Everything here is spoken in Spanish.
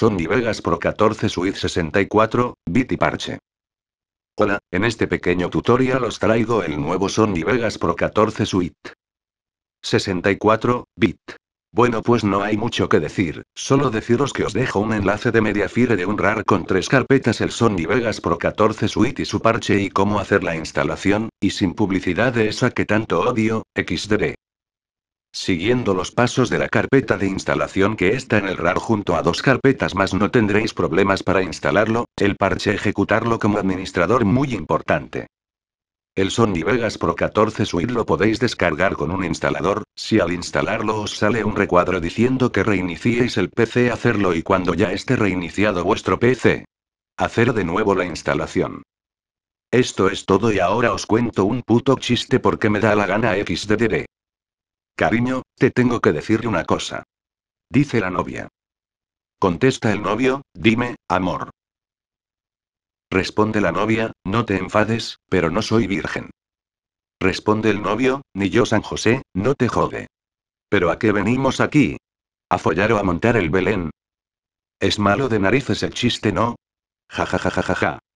Sony Vegas Pro 14 Suite 64, bit y parche. Hola, en este pequeño tutorial os traigo el nuevo Sony Vegas Pro 14 Suite. 64, bit. Bueno pues no hay mucho que decir, solo deciros que os dejo un enlace de Mediafire de un RAR con tres carpetas el Sony Vegas Pro 14 Suite y su parche y cómo hacer la instalación, y sin publicidad de esa que tanto odio, xdb. Siguiendo los pasos de la carpeta de instalación que está en el RAR junto a dos carpetas más no tendréis problemas para instalarlo, el parche ejecutarlo como administrador muy importante. El Sony Vegas Pro 14 Suite lo podéis descargar con un instalador, si al instalarlo os sale un recuadro diciendo que reiniciéis el PC hacerlo y cuando ya esté reiniciado vuestro PC, hacer de nuevo la instalación. Esto es todo y ahora os cuento un puto chiste porque me da la gana XDD. Cariño, te tengo que decir una cosa. Dice la novia. Contesta el novio, dime, amor. Responde la novia, no te enfades, pero no soy virgen. Responde el novio, ni yo San José, no te jode. ¿Pero a qué venimos aquí? ¿A follar o a montar el Belén? Es malo de narices el chiste, ¿no? Ja ja ja ja ja ja.